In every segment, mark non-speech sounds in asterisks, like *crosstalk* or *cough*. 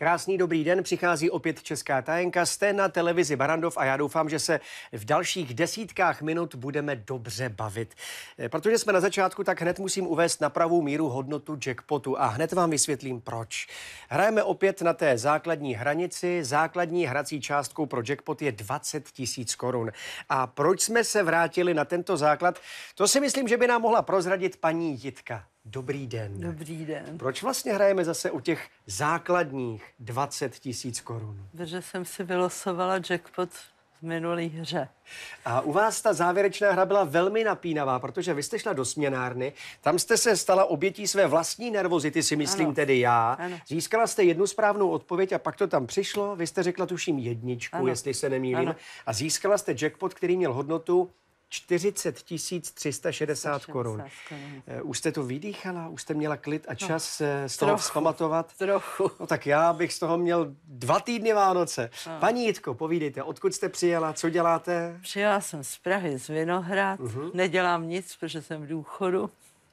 Krásný dobrý den, přichází opět Česká tajenka, jste na televizi Barandov a já doufám, že se v dalších desítkách minut budeme dobře bavit. Eh, protože jsme na začátku, tak hned musím uvést na pravou míru hodnotu jackpotu a hned vám vysvětlím proč. Hrajeme opět na té základní hranici, základní hrací částkou pro jackpot je 20 tisíc korun. A proč jsme se vrátili na tento základ, to si myslím, že by nám mohla prozradit paní Jitka. Dobrý den. Dobrý den. Proč vlastně hrajeme zase u těch základních 20 tisíc korun? Protože jsem si vylosovala jackpot v minulý hře. A u vás ta závěrečná hra byla velmi napínavá, protože vy jste šla do směnárny, tam jste se stala obětí své vlastní nervozity, si myslím ano. tedy já. Ano. Získala jste jednu správnou odpověď a pak to tam přišlo, vy jste řekla tuším jedničku, ano. jestli se nemýlím, ano. a získala jste jackpot, který měl hodnotu 40 360 korun. Eh, už jste to vydýchala? Už jste měla klid a no, čas no, z toho trochu, vzpamatovat? *laughs* Trochu. No tak já bych z toho měl dva týdny Vánoce. No. Paní Jitko, povídejte, odkud jste přijela, co děláte? Přijela jsem z Prahy, z Vinohrad. Uh-huh. Nedělám nic, protože jsem v důchodu.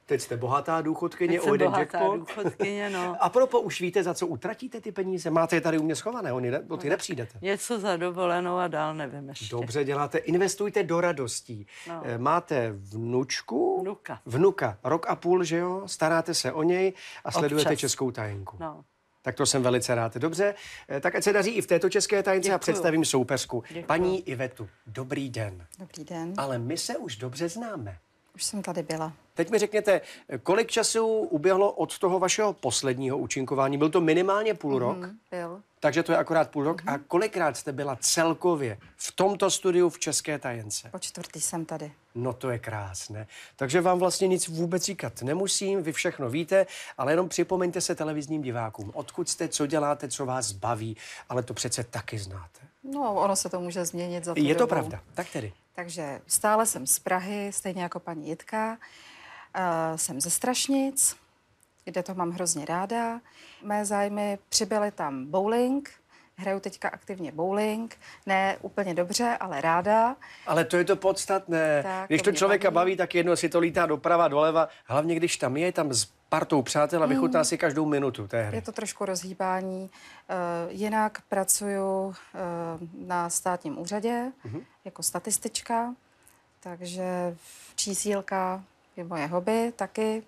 Teď jste bohatá důchodkyně, Teď o jeden bohatá důchodkyně, no. *laughs* A propo, už víte, za co utratíte ty peníze? Máte je tady u mě schované, oni ne, ty no, nepřijdete. Něco za dovolenou a dál nevím ještě. Dobře děláte, investujte do radostí. No. Eh, máte vnučku? Vnuka. Vnuka, rok a půl, že jo? Staráte se o něj a sledujete Občas. českou tajenku. No. Tak to jsem velice rád. Dobře, eh, tak ať se daří i v této české tajence Děkuju. a představím soupeřku. Děkuju. Paní Ivetu, dobrý den. Dobrý den. Ale my se už dobře známe. Už jsem tady byla. Teď mi řekněte, kolik času uběhlo od toho vašeho posledního účinkování? Byl to minimálně půl mhm, rok? Mm, byl. Takže to je akorát půl rok. Mm. A mhm. kolikrát jste byla celkově v tomto studiu v České tajence? Po čtvrtý jsem tady. No to je krásné. Takže vám vlastně nic vůbec říkat nemusím, vy všechno víte, ale jenom připomeňte se televizním divákům, odkud jste, co děláte, co vás baví, ale to přece taky znáte. No, ono se to může změnit za tu Je dobu. to pravda, tak tedy. Takže stále jsem z Prahy, stejně jako paní Jitka. E, jsem ze Strašnic, kde to mám hrozně ráda. Mé zájmy přibyly tam bowling, Hraju teďka aktivně bowling, ne úplně dobře, ale ráda. Ale to je to podstatné. Tak, když to, to člověka baví. baví, tak jedno si to lítá doprava, doleva. Hlavně když tam je, tam z partou přátel a hmm. vychutná si každou minutu té hry. Je to trošku rozhýbání. Eh, jinak pracuju eh, na státním úřadě mhm. jako statistička, takže čísílka je moje hobby taky.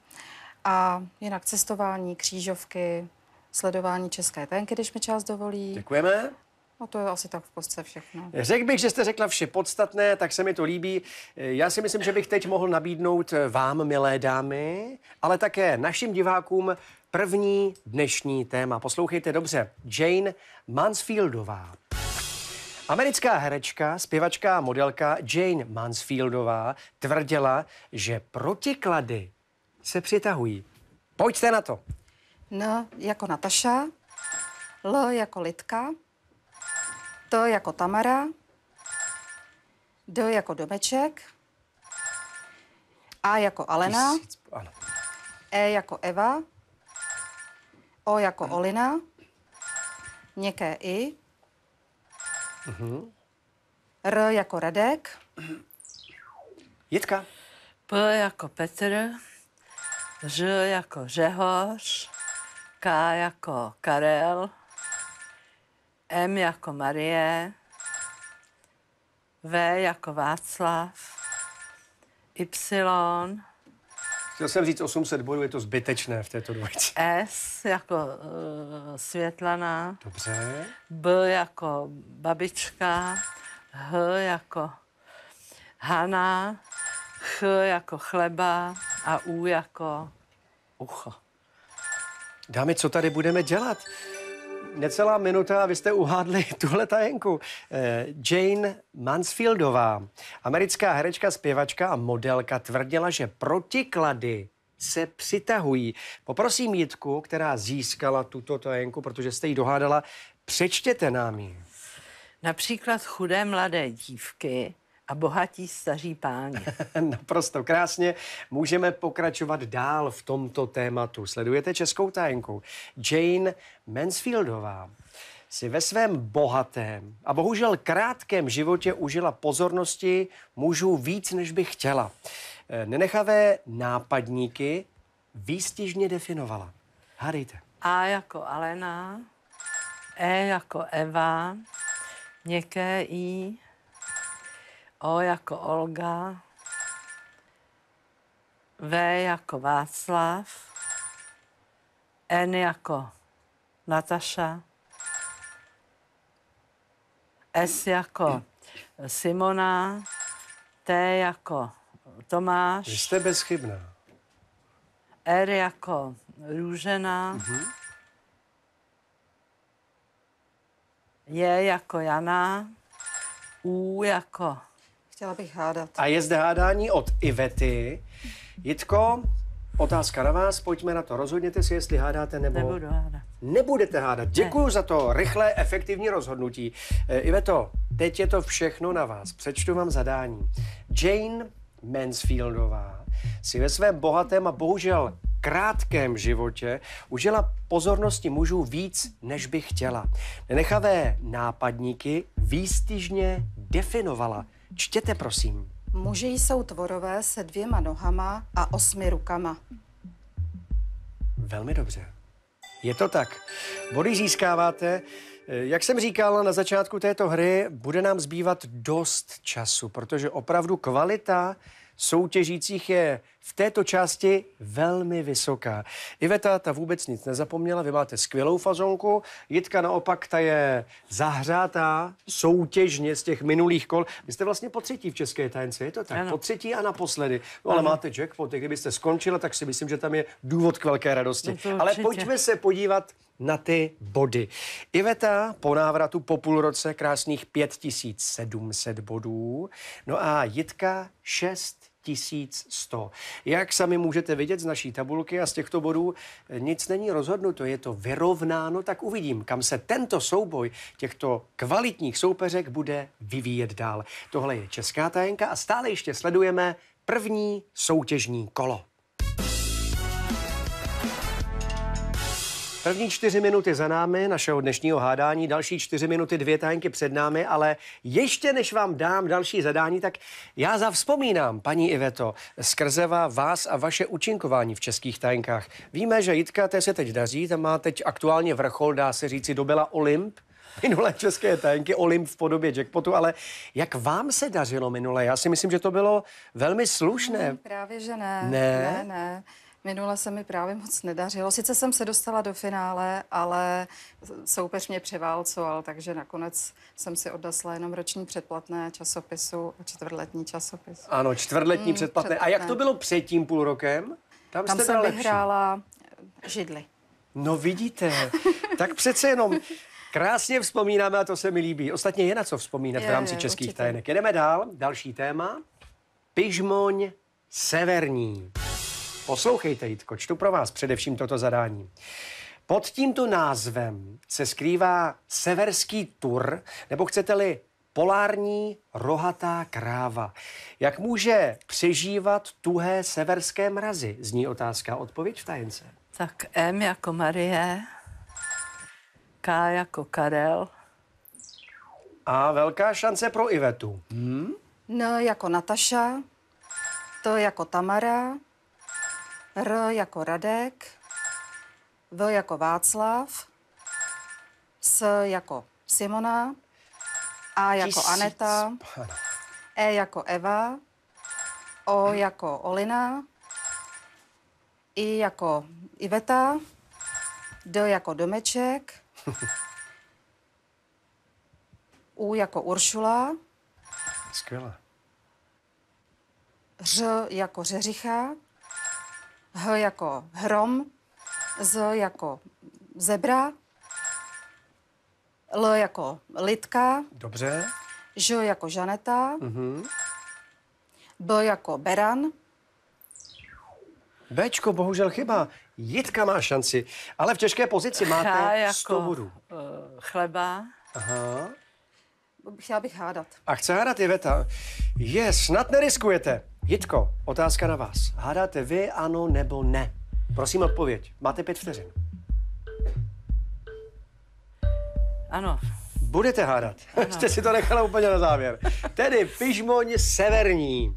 A jinak cestování, křížovky, sledování české tenky, když mi čas dovolí. Děkujeme. A no, to je asi tak v kostce všechno. Řekl bych, že jste řekla vše podstatné, tak se mi to líbí. Já si myslím, že bych teď mohl nabídnout vám, milé dámy, ale také našim divákům první dnešní téma. Poslouchejte dobře. Jane Mansfieldová. Americká herečka, zpěvačka a modelka Jane Mansfieldová tvrdila, že protiklady se přitahují. Pojďte na to. No, jako Nataša, L jako Litka, T jako Tamara, D jako Domeček, A jako Alena, E jako Eva, O jako Olina, něké I, mhm. R jako Radek, Jitka, P jako Petr, Ž jako Žehoř, K jako Karel, M jako Marie, V jako Václav, Y. Chtěl jsem říct 800 bodů, je to zbytečné v této dvojici. S jako uh, Světlana. Dobře. B jako babička. H jako Hana. Ch jako chleba. A U jako ucho. Dámy, co tady budeme dělat? necelá minuta a vy jste uhádli *laughs* tuhle tajenku. Eh, Jane Mansfieldová, americká herečka, zpěvačka a modelka, tvrdila, že protiklady se přitahují. Poprosím Jitku, která získala tuto tajenku, protože jste ji dohádala, přečtěte nám ji. Například chudé mladé dívky a bohatí staří páni. *laughs* Naprosto krásně. Můžeme pokračovat dál v tomto tématu. Sledujete českou tajenku. Jane Mansfieldová si ve svém bohatém a bohužel krátkém životě užila pozornosti mužů víc, než by chtěla. Eh, nenechavé nápadníky výstižně definovala. Hádejte. A jako Alena, E jako Eva, měkké I, O jako Olga, V jako Václav, N jako Nataša, S jako hmm. Simona, T jako Tomáš. Vy jste bezchybná. R jako Růžena. Mm-hmm. J jako Jana. U jako Chtěla bych hádat. A je zde hádání od Ivety. Jitko, otázka na vás, pojďme na to. Rozhodněte si, jestli hádáte nebo... Nebudu hádat. Nebudete hádat. Děkuji ne. za to rychlé, efektivní rozhodnutí. E, Iveto, teď je to všechno na vás. Přečtu vám zadání. Jane Mansfieldová si ve svém bohatém a bohužel krátkém životě užila pozornosti mužů víc, než by chtěla. Nenechavé nápadníky výstižně definovala. Čtěte, prosím. Muži jsou tvorové se dvěma nohama a osmi rukama. Velmi dobře. Je to tak. Body získáváte. Jak jsem říkal na začátku této hry, bude nám zbývat dost času, protože opravdu kvalita soutěžících je v této části velmi vysoká. Iveta ta vůbec nic nezapomněla, vy máte skvělou fazonku. Jitka naopak ta je zahřátá soutěžně z těch minulých kol. Vy jste vlastně po třetí v České tajence, je to tak? Ano. Po třetí a naposledy. No ale ano. máte jackpot, kdybyste skončila, tak si myslím, že tam je důvod k velké radosti. No ale pojďme se podívat na ty body. Iveta po návratu po půl roce krásných 5700 bodů, no a Jitka 6 1100. Jak sami můžete vidět z naší tabulky a z těchto bodů, nic není rozhodnuto, je to vyrovnáno, tak uvidím, kam se tento souboj těchto kvalitních soupeřek bude vyvíjet dál. Tohle je Česká tajenka a stále ještě sledujeme první soutěžní kolo. První čtyři minuty za námi, našeho dnešního hádání, další čtyři minuty, dvě tajenky před námi, ale ještě než vám dám další zadání, tak já zavzpomínám, paní Iveto, skrze vás a vaše účinkování v českých tajenkách. Víme, že Jitka, té se teď daří, ta má teď aktuálně vrchol, dá se říci, dobila Olymp, *laughs* minulé české tajenky, Olymp v podobě jackpotu, ale jak vám se dařilo minule? Já si myslím, že to bylo velmi slušné. Hmm, právě, že ne. Ne? Ne, ne. Minule se mi právě moc nedařilo. Sice jsem se dostala do finále, ale soupeř mě převálcoval, takže nakonec jsem si odnesla jenom roční předplatné časopisu a čtvrtletní časopis. Ano, čtvrtletní mm, předplatné. předplatné. A jak to bylo tím půl rokem? Tam, Tam jste jsem vyhrála židli. No vidíte, tak přece jenom krásně vzpomínáme a to se mi líbí. Ostatně je na co vzpomínat je, v rámci je, českých určitě. tajenek. Jedeme dál, další téma. Pižmoň severní. Poslouchejte, Jitko, čtu pro vás především toto zadání. Pod tímto názvem se skrývá severský tur, nebo chcete-li polární rohatá kráva. Jak může přežívat tuhé severské mrazy? Zní otázka. Odpověď v tajence. Tak M jako Marie, K jako Karel. A velká šance pro Ivetu. Hmm? No, jako Nataša, to jako Tamara, R jako Radek, V jako Václav, S jako Simona, A jako Tisíc. Aneta, E jako Eva, O jako Olina, I jako Iveta, D jako Domeček, *laughs* U jako Uršula. Skvěle. Ř jako Řeřicha. H jako hrom, Z jako zebra, L jako litka. Dobře. Ž jako Žaneta. Mhm. B jako Beran. Bčko, bohužel chyba. Jitka má šanci, ale v těžké pozici máte H jako bodů. Eh, chleba. Aha. Chtěla bych hádat. A chce hádat Iveta. Je, snad neriskujete. Jitko, otázka na vás. Hádáte vy ano nebo ne? Prosím odpověď. Máte pět vteřin. Ano. Budete hádat. *laughs* Ano. Jste si to nechala úplně na závěr. Tedy Pižmoň severní.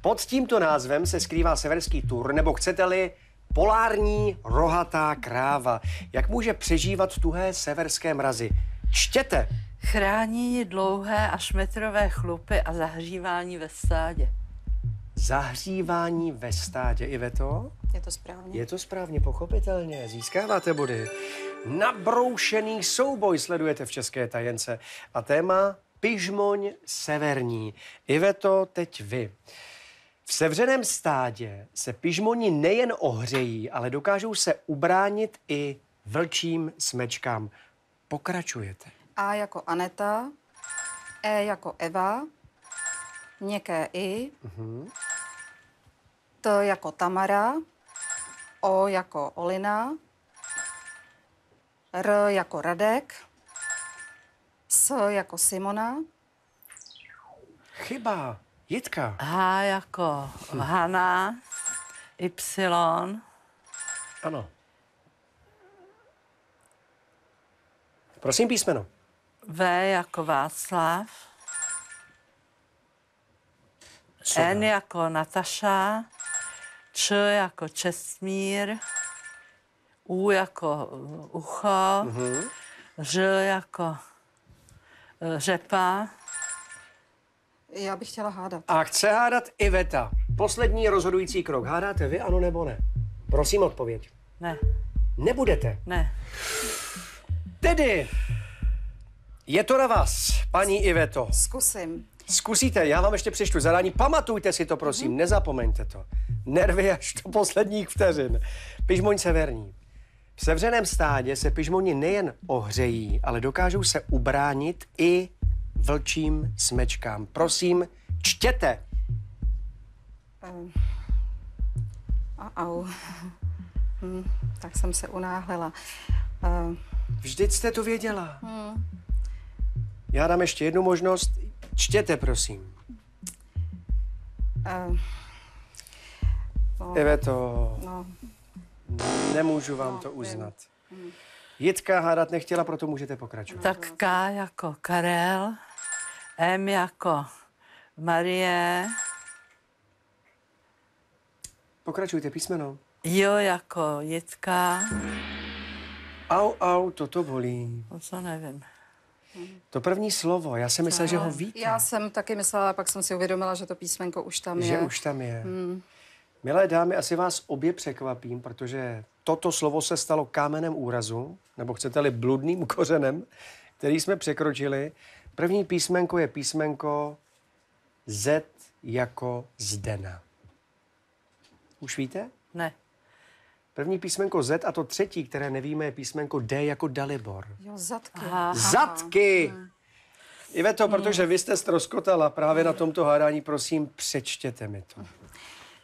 Pod tímto názvem se skrývá severský tur, nebo chcete-li polární rohatá kráva. Jak může přežívat tuhé severské mrazy? Čtěte! Chrání dlouhé až metrové chlupy a zahřívání ve stádě zahřívání ve stádě. Iveto? Je to správně. Je to správně, pochopitelně. Získáváte body. Nabroušený souboj sledujete v České tajence. A téma Pižmoň severní. Iveto, teď vy. V sevřeném stádě se pižmoni nejen ohřejí, ale dokážou se ubránit i vlčím smečkám. Pokračujete. A jako Aneta, E jako Eva, měkké I, uh-huh. T jako Tamara, O jako Olina, R jako Radek, S jako Simona. Chyba, Jitka. H jako Hana, Y. Ano. Prosím písmeno. V jako Václav. Co N jako Nataša. Č jako Česmír, U jako uh, ucho, mm-hmm. jako eh, řepa. Já bych chtěla hádat. A chce hádat Iveta. Poslední rozhodující krok. Hádáte vy, ano nebo ne? Prosím odpověď. Ne. Nebudete? Ne. Tedy je to na vás, paní Iveto. Zkusím. Zkusíte, já vám ještě přečtu zadání. Pamatujte si to, prosím, nezapomeňte to. Nervy až do posledních vteřin. Pižmoň severní. V sevřeném stádě se pižmoni nejen ohřejí, ale dokážou se ubránit i vlčím smečkám. Prosím, čtěte. A au. Hm, tak jsem se unáhlela. Uh. Vždyť jste to věděla. Hmm. Já dám ještě jednu možnost. Čtěte, prosím. Uh, no, Eveto, no. nemůžu vám no, to uznat. Vím. Hmm. Jitka hádat nechtěla, proto můžete pokračovat. Tak K jako Karel, M jako Marie. Pokračujte písmeno. Jo jako Jitka. Au, au, toto bolí. No co nevím. To první slovo, já jsem myslela, že ho víte. Já jsem taky myslela, pak jsem si uvědomila, že to písmenko už tam je. Že už tam je. Hmm. Milé dámy, asi vás obě překvapím, protože toto slovo se stalo kámenem úrazu, nebo chcete-li bludným *laughs* kořenem, který jsme překročili. První písmenko je písmenko Z jako Zdena. Už víte? Ne. První písmenko Z a to třetí, které nevíme, je písmenko D jako Dalibor. Jo, zadky. Aha. Zadky! Aha. Hmm. Iveto, hmm. protože vy jste ztroskotala právě na tomto hádání, prosím, přečtěte mi to.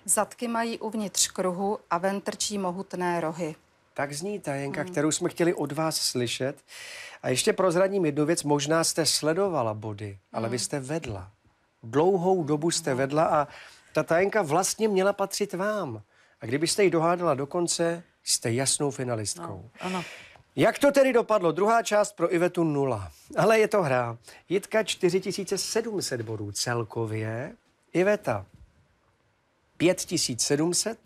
Zadky mají uvnitř kruhu a ven trčí mohutné rohy. Tak zní ta jenka, hmm. kterou jsme chtěli od vás slyšet. A ještě prozradím jednu věc. Možná jste sledovala body, ale hmm. vy jste vedla. Dlouhou dobu jste vedla a ta tajenka vlastně měla patřit vám. A kdybyste ji dohádala do konce, jste jasnou finalistkou. No, ano. Jak to tedy dopadlo? Druhá část pro Ivetu nula. Ale je to hra. Jitka 4700 bodů celkově. Iveta 5700.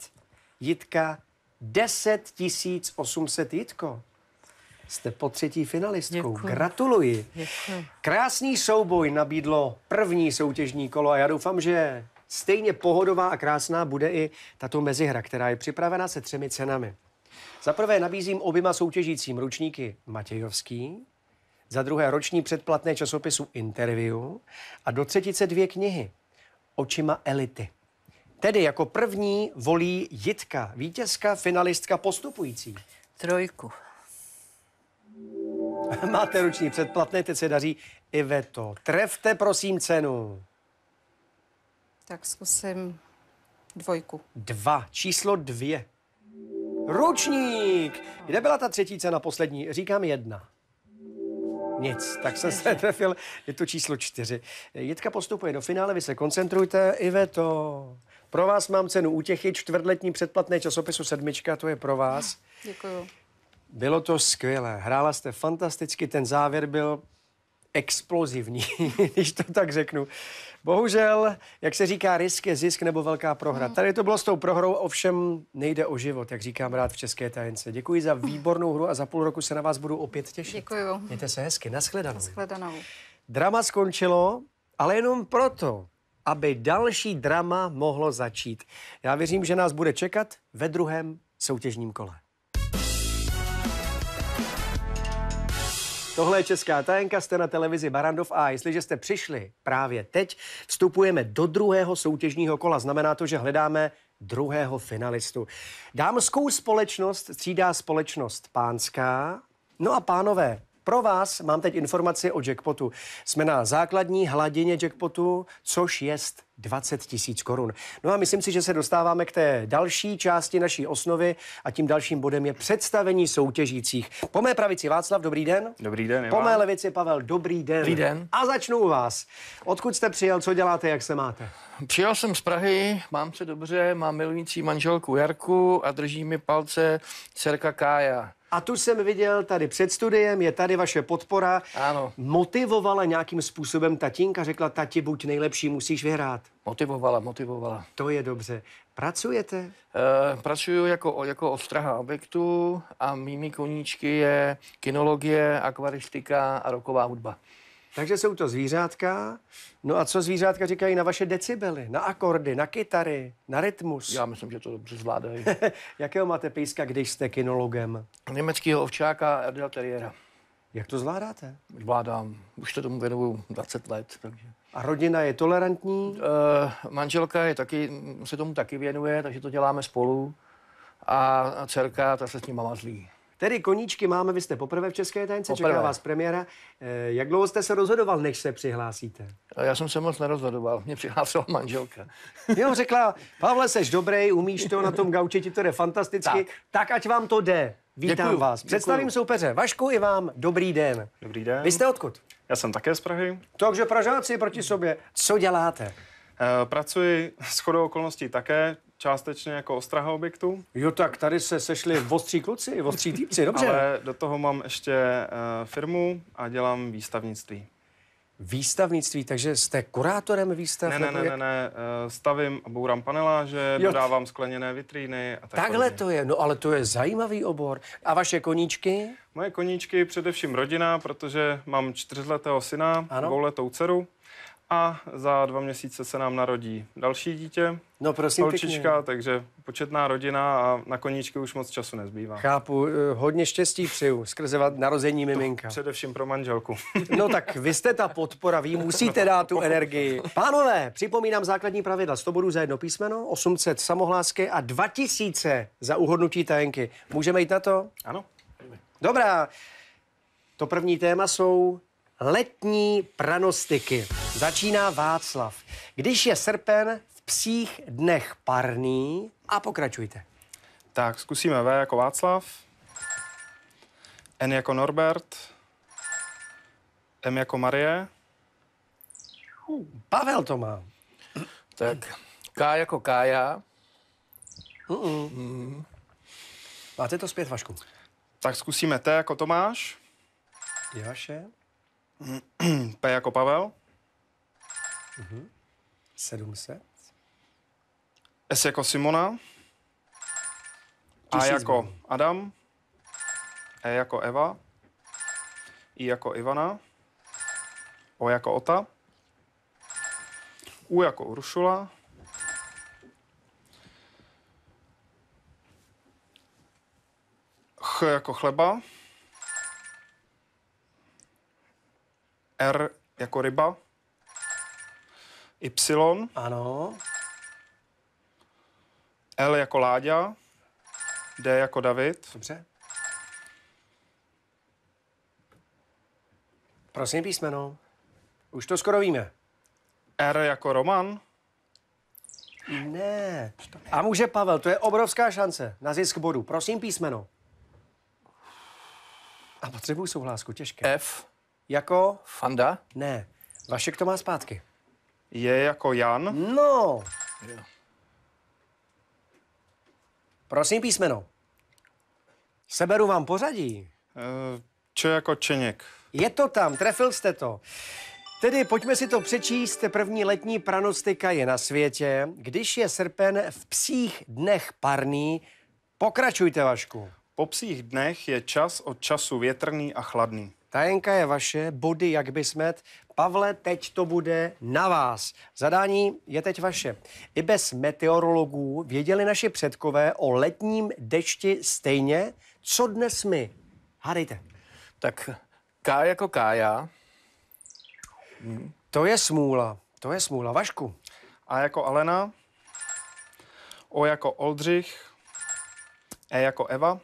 Jitka 10800 Jitko. Jste po třetí finalistkou. Děkuji. Gratuluji. Děkuji. Krásný souboj nabídlo první soutěžní kolo a já doufám, že Stejně pohodová a krásná bude i tato mezihra, která je připravena se třemi cenami. Za prvé nabízím oběma soutěžícím ručníky Matějovský, za druhé roční předplatné časopisu Interview a do třetice dvě knihy Očima elity. Tedy jako první volí Jitka, vítězka, finalistka, postupující. Trojku. *laughs* Máte ruční předplatné, teď se daří Iveto. Trefte prosím cenu. Tak zkusím dvojku. Dva. Číslo dvě. Ručník! Kde byla ta třetí cena poslední? Říkám jedna. Nic, tak jsem se trefil. Je to číslo čtyři. Jitka postupuje do finále, vy se koncentrujte. Iveto, pro vás mám cenu útěchy, čtvrtletní předplatné časopisu Sedmička, to je pro vás. Děkuju. Bylo to skvělé, hrála jste fantasticky, ten závěr byl explozivní, *laughs* když to tak řeknu. Bohužel, jak se říká, risk je zisk nebo velká prohra. Mm. Tady to bylo s tou prohrou, ovšem nejde o život, jak říkám rád v České tajence. Děkuji za hmm. výbornou hru a za půl roku se na vás budu opět těšit. Děkuji. Mějte se hezky, Naschledanou. Naschledanou. Drama skončilo, ale jenom proto, aby další drama mohlo začít. Já věřím, že nás bude čekat ve druhém soutěžním kole. Tohle je Česká tajenka, jste na televizi Barandov a jestliže jste přišli právě teď, vstupujeme do druhého soutěžního kola. Znamená to, že hledáme druhého finalistu. Dámskou společnost střídá společnost pánská. No a pánové, pro vás mám teď informaci o jackpotu. Jsme na základní hladině jackpotu, což je 20 tisíc korun. No a myslím si, že se dostáváme k té další části naší osnovy a tím dalším bodem je představení soutěžících. Po mé pravici Václav, dobrý den. Dobrý den. Po mé levici Pavel, dobrý den. Dobrý den. A začnu u vás. Odkud jste přijel, co děláte, jak se máte? Přijel jsem z Prahy, mám se dobře, mám milující manželku Jarku a drží mi palce dcerka Kája. A tu jsem viděl tady před studiem, je tady vaše podpora. Ano. Motivovala nějakým způsobem tatínka, řekla tati, buď nejlepší, musíš vyhrát. Motivovala, motivovala. To je dobře. Pracujete? E, pracuju jako, jako ostraha objektu a mými koníčky je kinologie, akvaristika a roková hudba. Takže jsou to zvířátka. No a co zvířátka říkají na vaše decibely, na akordy, na kytary, na rytmus? Já myslím, že to dobře zvládají. *laughs* Jakého máte pejska, když jste kinologem? Německého ovčáka Erdel Terriera. Jak to zvládáte? Zvládám. Už to tomu věnuju 20 let. Takže. A rodina je tolerantní? E, manželka je taky, se tomu taky věnuje, takže to děláme spolu. A dcerka, ta se s ním mama Tedy koníčky máme, vy jste poprvé v České tajemce, poprvé. čeká vás premiéra. Eh, jak dlouho jste se rozhodoval, než se přihlásíte? Eh, já jsem se moc nerozhodoval, mě přihlásila manželka. *laughs* jo, řekla, Pavle, seš dobrý, umíš to, na tom gauči ti to jde fantasticky, tak, tak ať vám to jde. Vítám děkuju, vás. Představím děkuju. soupeře. Vašku i vám, dobrý den. Dobrý den. Vy jste odkud? Já jsem také z Prahy. Takže Pražáci proti sobě. Co děláte? Eh, pracuji s *laughs* chodou okolností také částečně jako ostraha objektu. Jo, tak tady se sešli ostří kluci, ostří týpci, dobře. Ale do toho mám ještě uh, firmu a dělám výstavnictví. Výstavnictví, takže jste kurátorem výstav? Ne, ne, ne, ne, ne, eh, stavím a bourám paneláže, jo. dodávám skleněné vitríny a tak Takhle podobně. to je, no ale to je zajímavý obor. A vaše koníčky? Moje koníčky především rodina, protože mám čtyřletého syna, ano? dvouletou dceru a za dva měsíce se nám narodí další dítě. No prosím Holčička, pěkně. takže početná rodina a na koníčky už moc času nezbývá. Chápu, eh, hodně štěstí přeju skrze narození miminka. To především pro manželku. *laughs* No tak vy jste ta podpora, vy musíte dát tu energii. Pánové, připomínám základní pravidla. 100 bodů za jedno písmeno, 800 samohlásky a 2000 za uhodnutí tajenky. Můžeme jít na to? Ano. Dobrá. To první téma jsou letní pranostiky. Začíná Václav. Když je srpen, v psích dnech parný a pokračujte. Tak, zkusíme V jako Václav, N jako Norbert, M jako Marie. Pavel to má. Tak, K jako Kája. Uh-uh. Mm. Máte to zpět, Vašku. Tak zkusíme T jako Tomáš. Jaše. P jako Pavel. Mhm. 700. S jako Simona. A jako Adam. E jako Eva. I jako Ivana. O jako Ota. U jako Uršula. Ch jako chleba. R jako ryba. Y. Ano. L jako Láďa. D jako David. Dobře. Prosím písmeno. Už to skoro víme. R jako Roman. Ne. A může Pavel, to je obrovská šance na zisk bodu. Prosím písmeno. A potřebuju souhlásku, těžké. F jako? Fanda? Ne. Vašek to má zpátky. Je jako Jan? No. Jo. Prosím písmeno. Seberu vám pořadí. Eh, e, če jako Čeněk. Je to tam, trefil jste to. Tedy pojďme si to přečíst. První letní pranostika je na světě. Když je srpen v psích dnech parný, pokračujte, Vašku. Po psích dnech je čas od času větrný a chladný. Tajenka je vaše, body jak by smet. Pavle, teď to bude na vás. Zadání je teď vaše. I bez meteorologů věděli naši předkové o letním dešti stejně, co dnes my. Hádejte. Tak K jako Kája. Hmm. To je smůla. To je smůla. Vašku. A jako Alena. O jako Oldřich. E jako Eva.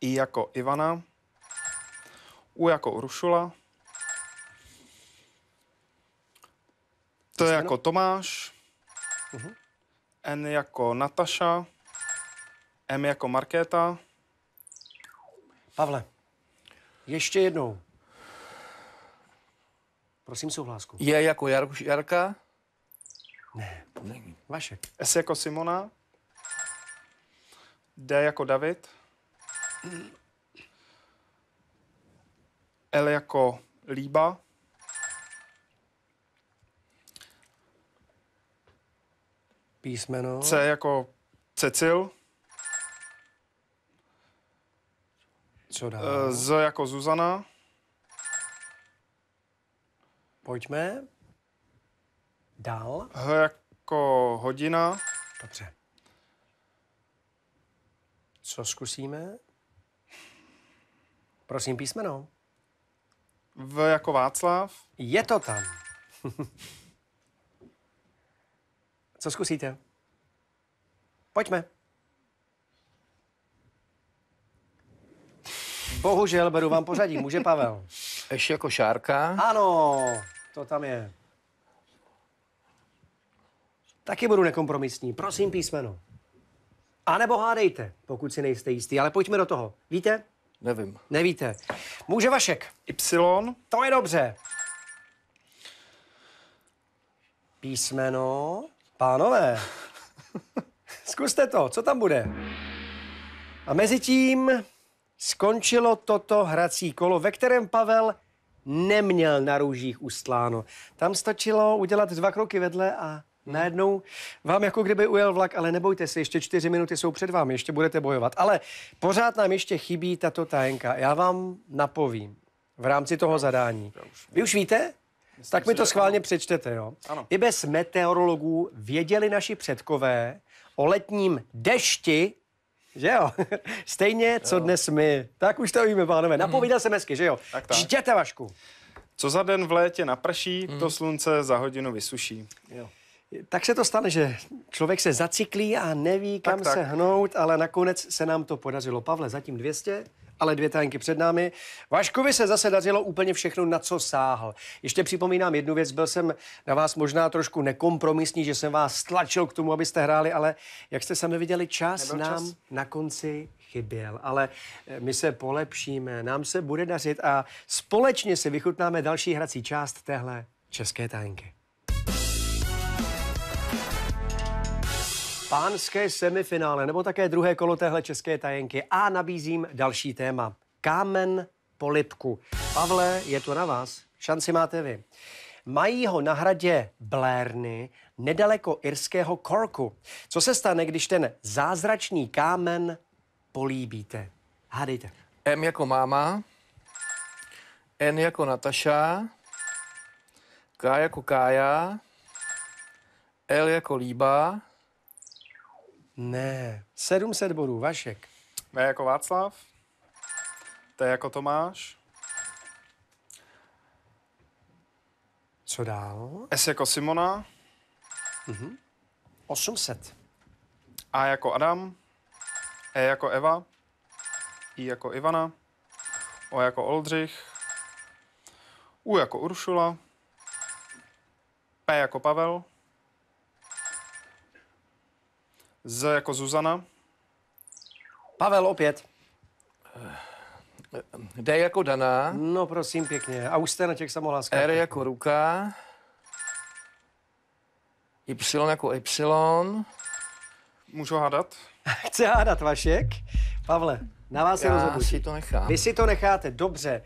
I jako Ivana. U jako Uršula. T jako Tomáš. Uh-huh. N jako Nataša. M jako Markéta. Pavle, ještě jednou. Prosím souhlásku. Je jako Jar- Jarka? Ne, není. Vašek. S jako Simona. D jako David. Mm. L jako líba. Písmeno. C jako Cecil. Co dá? Eh, Z jako Zuzana. Pojďme. Dál. H jako hodina. Dobře. Co zkusíme? Prosím písmeno. V jako Václav. Je to tam. *laughs* Co zkusíte? Pojďme. Bohužel, beru vám pořadí. Může Pavel? *laughs* Ještě jako šárka? Ano, to tam je. Taky budu nekompromisní. Prosím písmeno. A nebo hádejte, pokud si nejste jistý, ale pojďme do toho. Víte, Nevím. Nevíte. Může Vašek. Y. To je dobře. Písmeno. Pánové, *laughs* zkuste to, co tam bude. A mezi tím skončilo toto hrací kolo, ve kterém Pavel neměl na růžích ustláno. Tam stačilo udělat dva kroky vedle a Najednou vám jako kdyby ujel vlak, ale nebojte se, ještě čtyři minuty jsou před vámi, ještě budete bojovat. Ale pořád nám ještě chybí tato tajenka. Já vám napovím v rámci toho zadání. Vy už víte? Myslím, tak mi to schválně ano. přečtete, jo. Ano. I bez meteorologů věděli naši předkové o letním dešti, že jo? *laughs* Stejně, co jo. dnes my. Tak už to víme, pánové. Mhm. Napovídal jsem hezky, že jo? Tak, tak. Čtěte, Vašku. Co za den v létě naprší, hmm. to mhm. slunce za hodinu vysuší. Jo. Tak se to stane, že člověk se zaciklí a neví, kam tak, tak. se hnout, ale nakonec se nám to podařilo. Pavle, zatím 200, ale dvě tajenky před námi. Vaškovi se zase dařilo úplně všechno, na co sáhl. Ještě připomínám jednu věc, byl jsem na vás možná trošku nekompromisní, že jsem vás stlačil k tomu, abyste hráli, ale jak jste sami viděli, čas Nebyl nám čas. na konci chyběl, ale eh, my se polepšíme, nám se bude dařit a společně si vychutnáme další hrací část téhle české tajenky. Pánské semifinále, nebo také druhé kolo téhle české tajenky. A nabízím další téma. Kámen polipku. Pavle, je to na vás. Šanci máte vy. Mají ho na hradě Blérny, nedaleko irského Corku. Co se stane, když ten zázračný kámen políbíte? Hádejte. M jako máma, N jako Nataša, K jako Kája, L jako Líba, ne, 700 bodů, Vašek. V jako Václav, T jako Tomáš, Co dál? S jako Simona, Mm-hmm. 800. A jako Adam, E jako Eva, I jako Ivana, O jako Oldřich, U jako Uršula, P jako Pavel, Z jako Zuzana. Pavel opět. D jako Dana. No prosím pěkně. A už jste na těch samohláskách. R jako ruka. Y jako Y. Můžu hádat? *laughs* Chce hádat Vašek? Pavle, na vás Já je rozhodnutí. si to nechám. Vy si to necháte, dobře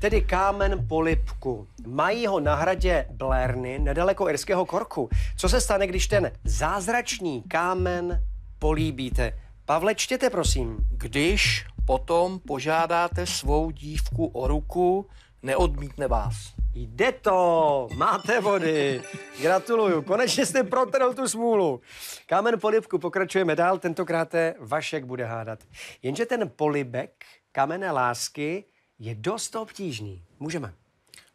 tedy kámen polipku. Mají ho na hradě Blérny, nedaleko irského Korku. Co se stane, když ten zázračný kámen políbíte? Pavle, čtěte, prosím. Když potom požádáte svou dívku o ruku, neodmítne vás. Jde to, máte vody. Gratuluju, konečně jste protrhl tu smůlu. Kámen polibku, pokračujeme dál, tentokrát Vašek bude hádat. Jenže ten polibek, kamene lásky, je dost obtížný. Můžeme.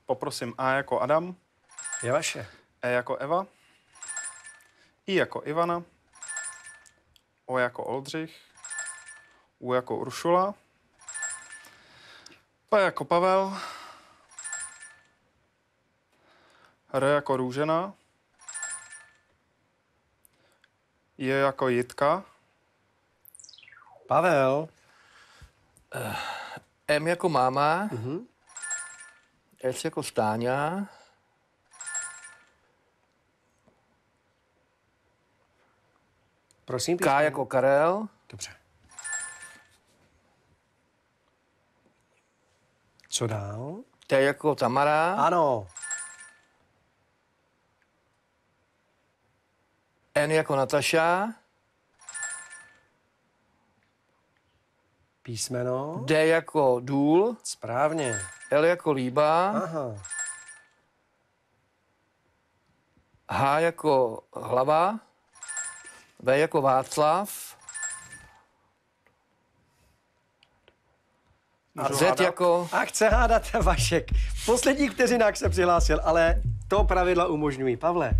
Poprosím A jako Adam. Je vaše. E jako Eva. I jako Ivana. O jako Oldřich. U jako Uršula. P jako Pavel. R jako Růžena. Je jako Jitka. Pavel. Uh. M jako máma, uh-huh. S jako Stáňa, Prosím, K jako Karel. Dobře. Co dál? T jako Tamara. Ano. N jako Nataša. Písmeno. D jako důl. Správně. L jako líba. Aha. H jako hlava. V jako Václav. A Z hádat? jako... A chce hádat Vašek. V posledních vteřinách se přihlásil, ale to pravidla umožňují. Pavle,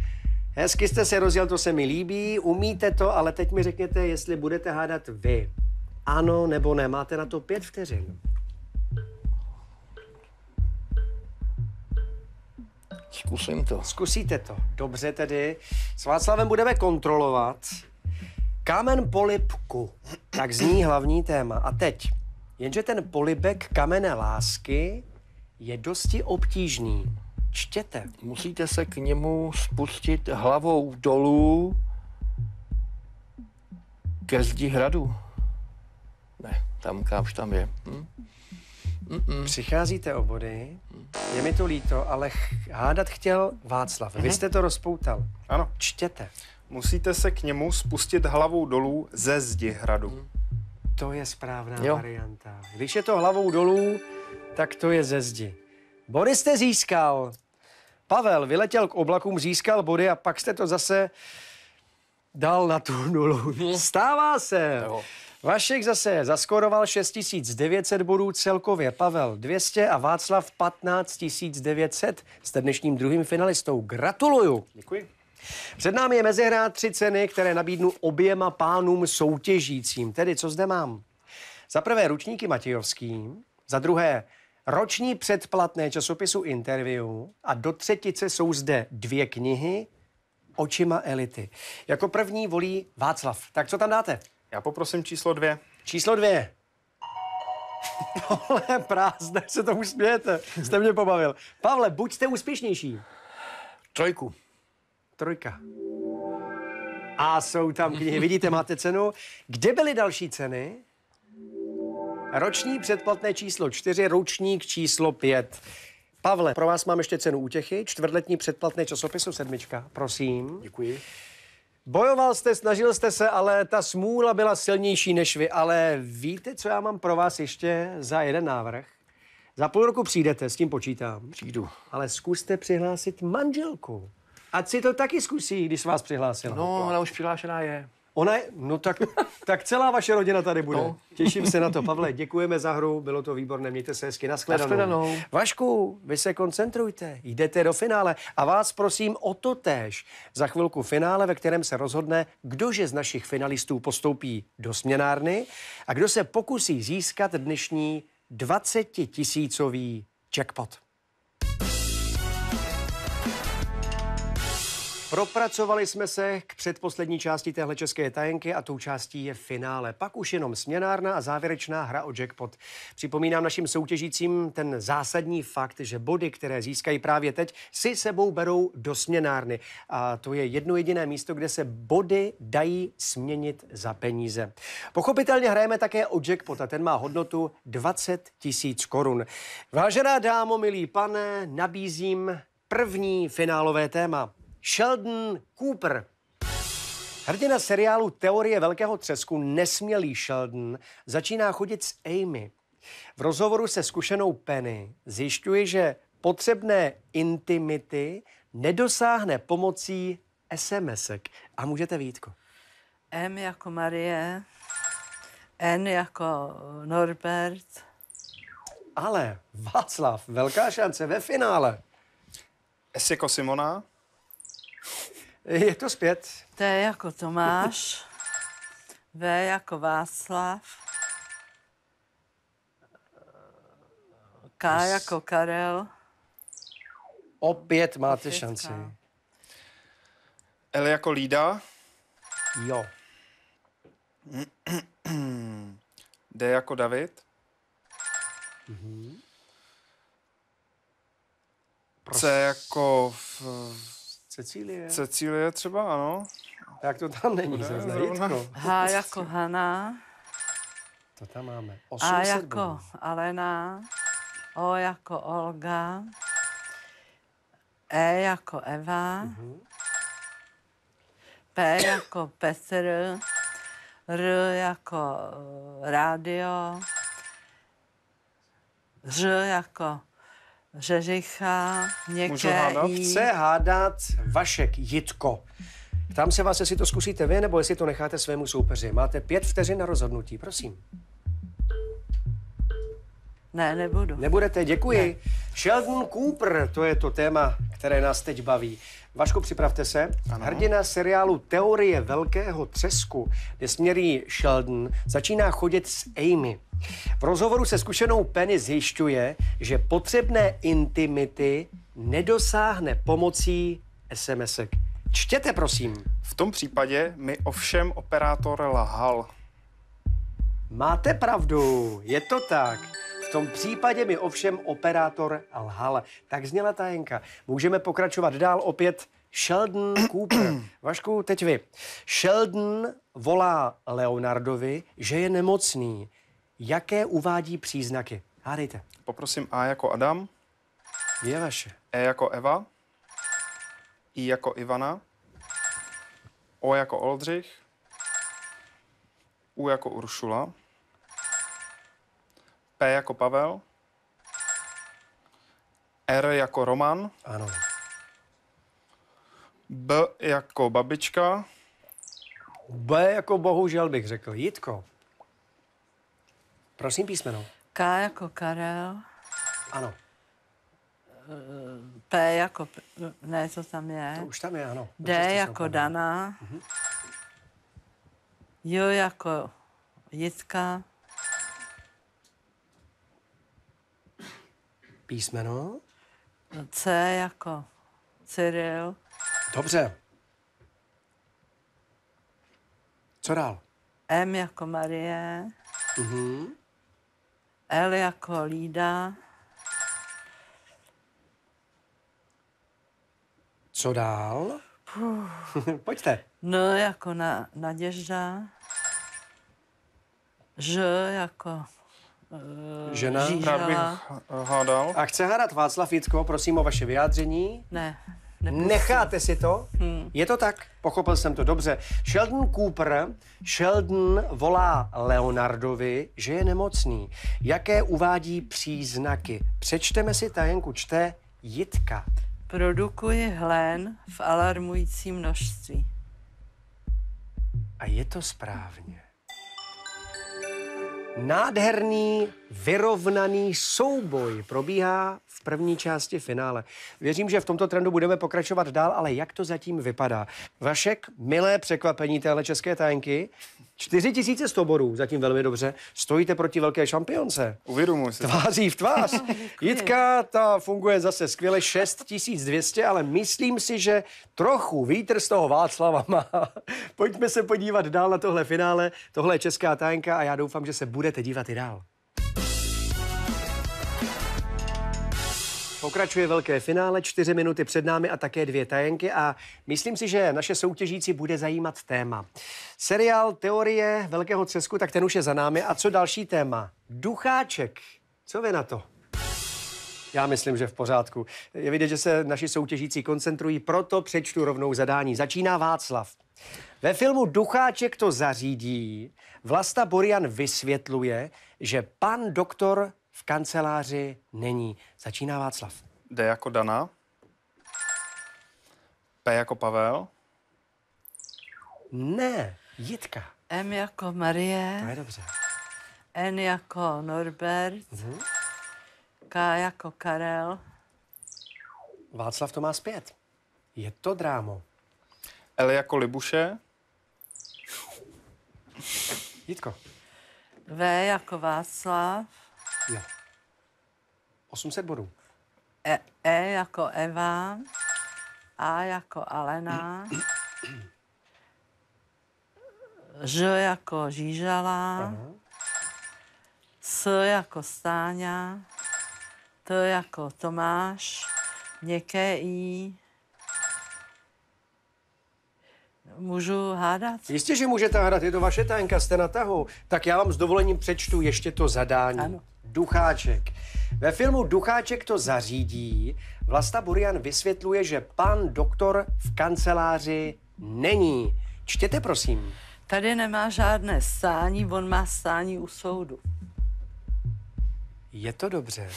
hezky jste se rozjel, to se mi líbí, umíte to, ale teď mi řekněte, jestli budete hádat vy. Ano nebo ne. Máte na to pět vteřin. Zkusím to. Zkusíte to. Dobře tedy. S Václavem budeme kontrolovat. Kámen polipku. Tak zní hlavní téma. A teď. Jenže ten polibek kamene lásky je dosti obtížný. Čtěte. Musíte se k němu spustit hlavou dolů ke zdi hradu. Ne, tam káž tam je. Hm? Mm-mm. Hm, hm. Přicházíte o body, je mi to líto, ale ch- hádat chtěl Václav. Vy mhm. jste to rozpoutal. Ano. Čtěte. Musíte se k němu spustit hlavou dolů ze zdi hradu. Mhm. To je správná Jo. varianta. Když je to hlavou dolů, tak to je ze zdi. Body jste získal. Pavel vyletěl k oblakům, získal body a pak jste to zase dal na tu nulu. Mhm. Stává se. Jo. Vašek zase zaskoroval 6900 bodů celkově, Pavel 200 a Václav 15900. Jste dnešním druhým finalistou. Gratuluju. Děkuji. Před námi je mezihrá tři ceny, které nabídnu oběma pánům soutěžícím. Tedy, co zde mám? Za prvé ručníky Matějovský, za druhé roční předplatné časopisu Interview a do třetice jsou zde dvě knihy Očima elity. Jako první volí Václav. Tak co tam dáte? Já poprosím číslo dvě. Číslo dvě. *laughs* Tohle prázdné, se to usmějete. Jste mě pobavil. Pavle, buďte úspěšnější. Trojku. Trojka. A jsou tam knihy. Vidíte, máte cenu. Kde byly další ceny? Roční předplatné číslo čtyři. ročník číslo pět. Pavle, pro vás mám ještě cenu útěchy. Čtvrtletní předplatné časopisu sedmička, prosím. Děkuji. Bojoval jste, snažil jste se, ale ta smůla byla silnější než vy. Ale víte, co já mám pro vás ještě za jeden návrh? Za půl roku přijdete, s tím počítám. Přijdu. Ale zkuste přihlásit manželku. Ať si to taky zkusí, když vás přihlásila. No, ona už přihlášená je. Ona je, no tak, tak celá vaše rodina tady bude. No. Těším se na to. Pavle, děkujeme za hru, bylo to výborné, mějte se hezky, nashledanou. nashledanou. Vašku, vy se koncentrujte, jdete do finále a vás prosím o to též. Za chvilku finále, ve kterém se rozhodne, kdože z našich finalistů postoupí do směnárny a kdo se pokusí získat dnešní 20 tisícový jackpot. Propracovali jsme se k předposlední části téhle české tajenky a tou částí je finále. Pak už jenom směnárna a závěrečná hra o jackpot. Připomínám našim soutěžícím ten zásadní fakt, že body, které získají právě teď, si sebou berou do směnárny. A to je jedno jediné místo, kde se body dají směnit za peníze. Pochopitelně hrajeme také o jackpot a ten má hodnotu 20 tisíc korun. Vážená dámo, milý pane, nabízím první finálové téma. Sheldon Cooper. Hrdina seriálu Teorie velkého třesku Nesmělý Sheldon začíná chodit s Amy. V rozhovoru se zkušenou Penny zjišťuje, že potřebné intimity nedosáhne pomocí SMSek. A můžete Vítko. M jako Marie, N jako Norbert. Ale Václav, velká šance ve finále. S jako Simona, *laughs* Je to zpět. T jako Tomáš, V jako Václav, K jako Karel. Opět máte Opět šanci. L jako Lída. Jo. D jako David. Mhm. C jako... V... Cecílie. Cecílie třeba, ano. Jak to tam není zrovna, zrovna. H jako Hana. To tam máme. A jako Alena. O jako Olga. E jako Eva. Uh-huh. P jako Petr. R jako eh, rádio. Ř jako Řeřicha, Můžu hádat? Chce hádat Vašek Jitko. Tam se vás, jestli to zkusíte vy, nebo jestli to necháte svému soupeři. Máte pět vteřin na rozhodnutí, prosím. Ne, nebudu. Nebudete, děkuji. Ne. Sheldon Cooper, to je to téma, které nás teď baví. Vašku, připravte se. Ano. Hrdina seriálu Teorie velkého třesku, kde směrí Sheldon, začíná chodit s Amy. V rozhovoru se zkušenou Penny zjišťuje, že potřebné intimity nedosáhne pomocí -ek. Čtěte, prosím. V tom případě mi ovšem operátor lahal. Máte pravdu, je to tak tom případě mi ovšem operátor lhal. Tak zněla tajenka. Můžeme pokračovat dál opět Sheldon *clears throat* Cooper. Vašku, teď vy. Sheldon volá Leonardovi, že je nemocný. Jaké uvádí příznaky? Hádejte. Poprosím A jako Adam. Je vaše. E jako Eva. I jako Ivana. O jako Oldřich. U jako Uršula. P jako Pavel, R jako Roman, ano. B jako babička. B jako bohužel bych řekl. Jitko. Prosím písmeno. K jako Karel. Ano. P jako... Ne, co tam je. To už tam je, ano. D jako Dana. Mhm. J jako Jitka. písmeno? No C jako Cyril. Dobře. Co dál? M jako Marie. Mhm. L jako Lída. Co dál? *laughs* Pojďte. N jako na, Naděžda. Ž jako Eh, žena? Žížala. Rád bych hádal. A chce hádat Václav Jitko, prosím o vaše vyjádření. Ne. Nepustím. Necháte si to? Hmm. Je to tak? Pochopil jsem to dobře. Sheldon Cooper, Sheldon volá Leonardovi, že je nemocný. Jaké uvádí příznaky? Přečteme si tajenku, čte Jitka. Produkuje hlen v alarmující množství. A je to správně. Nádherný, vyrovnaný souboj probíhá v první části finále. Věřím, že v tomto trendu budeme pokračovat dál, ale jak to zatím vypadá? Vašek, milé překvapení téhle české tajenky, 4 tisíce stoborů, zatím velmi dobře, stojíte proti velké šampionce. Uvědomuji se. Tváří v tvář. *laughs* Jitka, ta funguje zase skvěle, 6 200, ale myslím si, že trochu vítr z toho Václava má. *laughs* Pojďme se podívat dál na tohle finále. Tohle je Česká tajenka a já doufám, že se budete dívat i dál. Pokračuje velké finále, čtyři minuty před námi a také dvě tajenky a myslím si, že naše soutěžící bude zajímat téma. Seriál Teorie velkého cesku, tak ten už je za námi. A co další téma? Ducháček. Co vy na to? Já myslím, že v pořádku. Je vidět, že se naši soutěžící koncentrují, proto přečtu rovnou zadání. Začíná Václav. Ve filmu Ducháček to zařídí Vlasta Borian vysvětluje, že pan doktor v kanceláři není. Začíná Václav. D jako Dana. P jako Pavel. Ne, Jitka. M jako Marie. To je dobře. N jako Norbert. Mm-hmm. K jako Karel. Václav to má zpět. Je to drámo. L jako Libuše. Jitko. V jako Václav. Jo. 800 bodů. E, e jako Eva, A jako Alena, Ž jako Žížala, Aha. S jako Stáňa, T jako Tomáš, Něké I, Můžu hádat? Jistě, že můžete hádat, je to vaše tajenka, jste na tahu. Tak já vám s dovolením přečtu ještě to zadání. Ano. Ducháček. Ve filmu Ducháček to zařídí Vlasta Burian vysvětluje, že pan doktor v kanceláři není. Čtěte, prosím. Tady nemá žádné stání, on má stání u soudu. Je to dobře.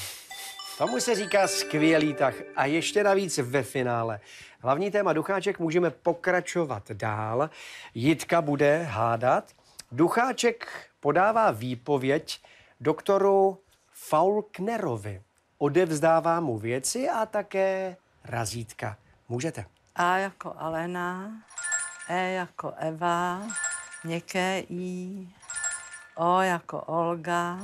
Tomu se říká skvělý tah a ještě navíc ve finále. Hlavní téma Ducháček můžeme pokračovat dál. Jitka bude hádat. Ducháček podává výpověď doktoru Faulknerovi. Odevzdává mu věci a také razítka. Můžete. A jako Alena, E jako Eva, měkké I, O jako Olga,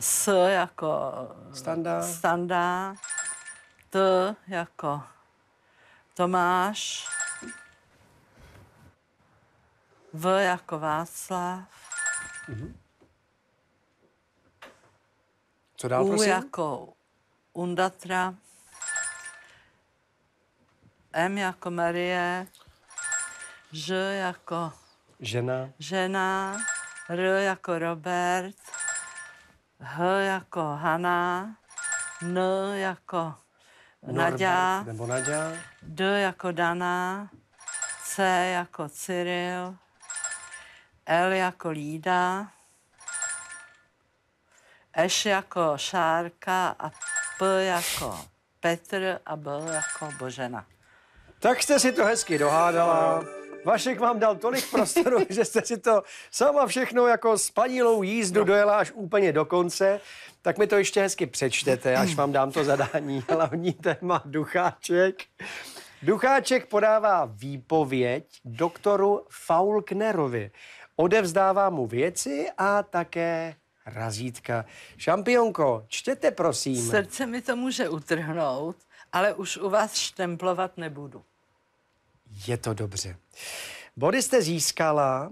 s jako... Standa. Standa. T jako Tomáš. V jako Václav. Mhm. Co dál, U prosím? jako Undatra. M jako Marie. Ž jako... Žena. Žena. R jako Robert. H jako Hana, N jako Nadia, nebo Nadia, D jako Dana, C jako Cyril, L jako Lída, Eš jako Šárka a P jako Petr a B jako Božena. Tak jste si to hezky dohádala. Vašek vám dal tolik prostoru, *laughs* že jste si to sama všechno jako s panilou jízdu no. dojela až úplně do konce. Tak mi to ještě hezky přečtete, až vám dám to zadání. *laughs* Hlavní téma Ducháček. Ducháček podává výpověď doktoru Faulknerovi. Odevzdává mu věci a také razítka. Šampionko, čtěte prosím. Srdce mi to může utrhnout, ale už u vás štemplovat nebudu. Je to dobře. Body jste získala,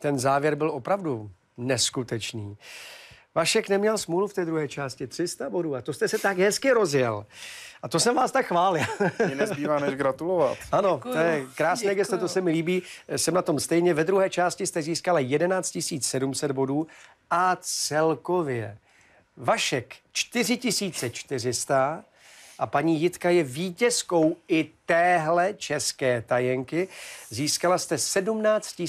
ten závěr byl opravdu neskutečný. Vašek neměl smůlu v té druhé části, 300 bodů a to jste se tak hezky rozjel. A to jsem vás tak chválil. Mně nezbývá, než gratulovat. *laughs* Ano, Děkuju. to je krásné gesto, to se mi líbí. Jsem na tom stejně. Ve druhé části jste získala 11 700 bodů a celkově Vašek 4400 a paní Jitka je vítězkou i téhle české tajenky. Získala jste 17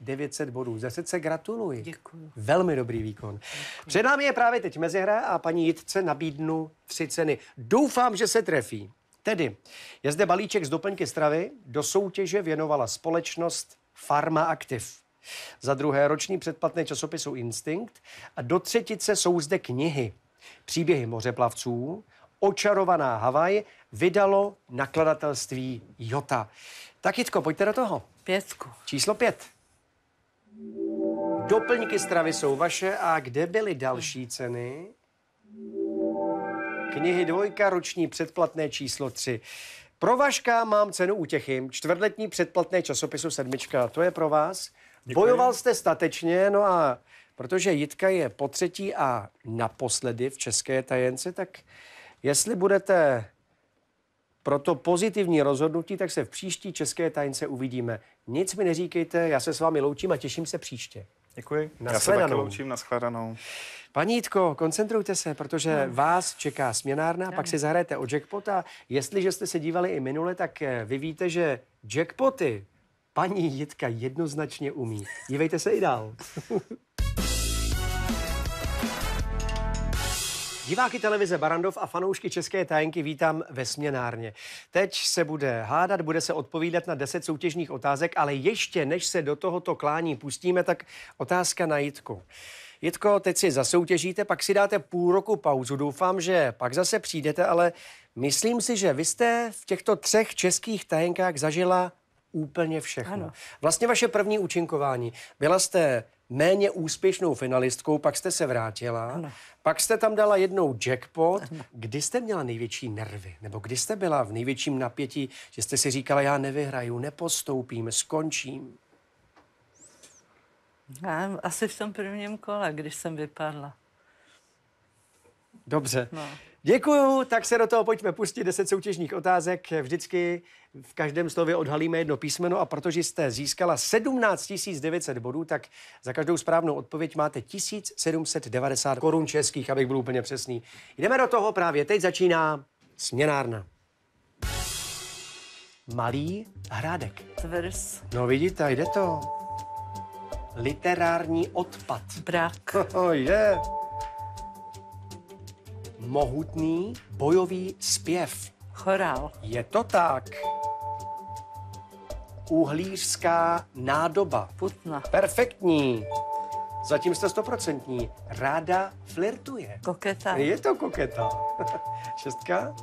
900 bodů. Zase se gratuluji. Děkuji. Velmi dobrý výkon. Děkuji. Před námi je právě teď mezihra a paní Jitce nabídnu tři ceny. Doufám, že se trefí. Tedy je zde balíček z doplňky stravy. Do soutěže věnovala společnost Pharma Active. Za druhé roční předplatné časopisu Instinct a do třetice jsou zde knihy. Příběhy mořeplavců, Očarovaná Havaj vydalo nakladatelství Jota. Tak Jitko, pojďte do toho. Pětku. Číslo pět. Doplňky stravy jsou vaše a kde byly další ceny? Knihy dvojka, roční předplatné číslo tři. Pro Vaška mám cenu útěchy, čtvrtletní předplatné časopisu sedmička, to je pro vás. Děkuji. Bojoval jste statečně, no a protože Jitka je po třetí a naposledy v České tajence, tak Jestli budete pro to pozitivní rozhodnutí, tak se v příští České tajnce uvidíme. Nic mi neříkejte, já se s vámi loučím a těším se příště. Děkuji. Na já se taky loučím, nashledanou. Paní Jitko, koncentrujte se, protože no. vás čeká směnárna, no. pak si zahrajete o jackpot a jestliže jste se dívali i minule, tak eh, vy víte, že jackpoty paní Jitka jednoznačně umí. Dívejte se i dál. *laughs* Diváky televize Barandov a fanoušky České tajenky vítám ve směnárně. Teď se bude hádat, bude se odpovídat na 10 soutěžních otázek, ale ještě než se do tohoto klání pustíme, tak otázka na Jitku. Jitko, teď si zasoutěžíte, pak si dáte půl roku pauzu. Doufám, že pak zase přijdete, ale myslím si, že vy jste v těchto třech českých tajenkách zažila úplně všechno. Ano. Vlastně vaše první účinkování. Byla jste méně úspěšnou finalistkou, pak jste se vrátila, ano. pak jste tam dala jednou jackpot. Ano. Kdy jste měla největší nervy? Nebo kdy jste byla v největším napětí, že jste si říkala, já nevyhraju, nepostoupím, skončím? Já, asi v tom prvním kole, když jsem vypadla. Dobře. No. Děkuju, tak se do toho pojďme pustit 10 soutěžních otázek. Vždycky v každém slově odhalíme jedno písmeno a protože jste získala 17 900 bodů, tak za každou správnou odpověď máte 1790 korun českých, abych byl úplně přesný. Jdeme do toho právě. Teď začíná směnárna. Malý hrádek. Tvrz. No vidíte, jde to. Literární odpad. Brak. Oh, je. Yeah mohutný bojový zpěv. Chorál. Je to tak. Uhlířská nádoba. Putna. Perfektní. Zatím jste stoprocentní. Ráda flirtuje. Koketa. Je to koketa. *laughs* Šestka.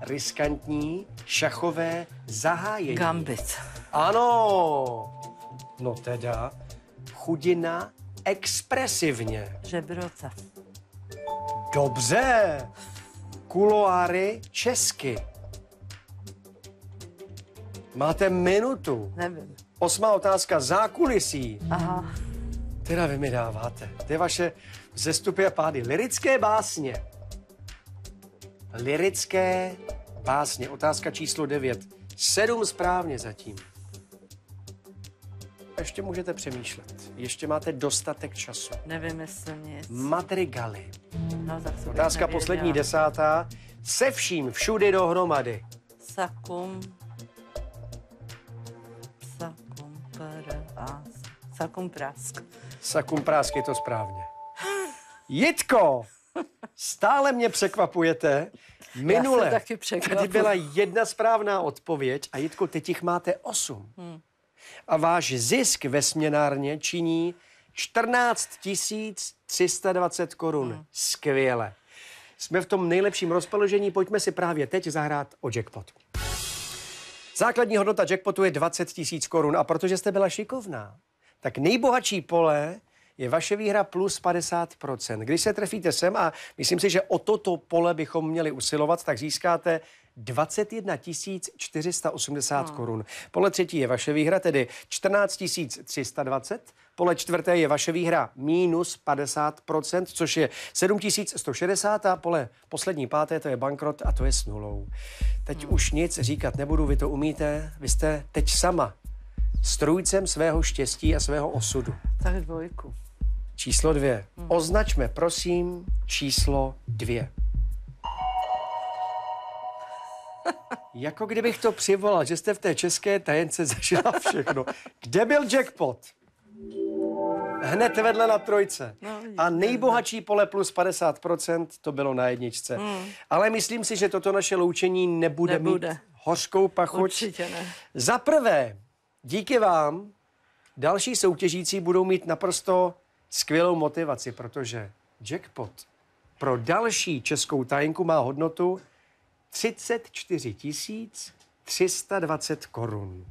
Riskantní šachové zahájení. Gambit. Ano. No teda, chudina expresivně. Žebrota. Dobře. Kuloáry česky. Máte minutu. Nevím. Osmá otázka. Zákulisí. Aha. Teda vy mi dáváte. To je vaše zestupy a pády. Lirické básně. Lirické básně. Otázka číslo 9. Sedm správně zatím. Ještě můžete přemýšlet. Ještě máte dostatek času. Nevím, jestli nic. Madrigaly. No, Otázka poslední desátá. Se vším všudy dohromady. Sakum. Sakum pra. Sakum prask. Sakum prásk je to správně. Jitko! Stále mě překvapujete. Minule Já taky tady byla jedna správná odpověď a Jitko, teď jich máte osm. Hmm a váš zisk ve směnárně činí 14 320 korun. Hmm. Skvěle. Jsme v tom nejlepším rozpoložení, pojďme si právě teď zahrát o jackpot. Základní hodnota jackpotu je 20 000 korun a protože jste byla šikovná, tak nejbohatší pole je vaše výhra plus 50%. Když se trefíte sem a myslím si, že o toto pole bychom měli usilovat, tak získáte 21 480 no. korun. Pole třetí je vaše výhra, tedy 14 320 Pole čtvrté je vaše výhra minus 50%, což je 7160 a pole poslední páté to je bankrot a to je s nulou. Teď hmm. už nic říkat nebudu, vy to umíte, vy jste teď sama strůjcem svého štěstí a svého osudu. Tak dvojku. Číslo dvě. Hmm. Označme prosím číslo dvě. Jako kdybych to přivolal, že jste v té české tajence zažila všechno. Kde byl jackpot? Hned vedle na trojce. No, a nejbohatší pole plus 50% to bylo na jedničce. Hmm. Ale myslím si, že toto naše loučení nebude, nebude. mít hořkou pachuť. Určitě ne. Za prvé, díky vám další soutěžící budou mít naprosto skvělou motivaci, protože jackpot pro další českou tajenku má hodnotu 34 320 korun.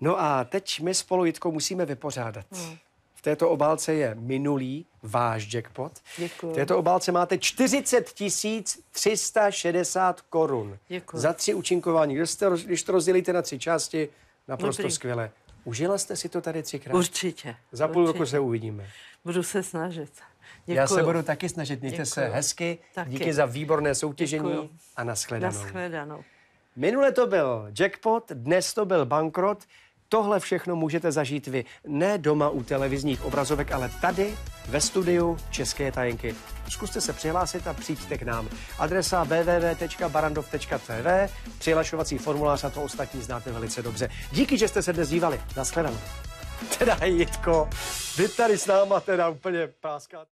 No a teď my spolu Jitko musíme vypořádat. Hmm. V této obálce je minulý váš jackpot. Děkuji. V této obálce máte 40 360 korun. Děkuji. Za tři účinkování. Když to rozdělíte na tři části, naprosto Dobrý. skvěle. Užila jste si to tady třikrát? Určitě. Za půl určitě. roku se uvidíme. Budu se snažit. Děkuju. Já se budu taky snažit. Mějte Děkuju. se hezky. Taky. Díky za výborné soutěžení Děkuju. a nashledanou. Nashledanou. Minule to byl jackpot, dnes to byl bankrot. Tohle všechno můžete zažít vy, ne doma u televizních obrazovek, ale tady ve studiu České tajenky. Zkuste se přihlásit a přijďte k nám. Adresa www.barandov.tv, přihlašovací formulář a to ostatní znáte velice dobře. Díky, že jste se dnes dívali. Naschledanou. Teda Jitko, vy tady s náma teda úplně páskáte.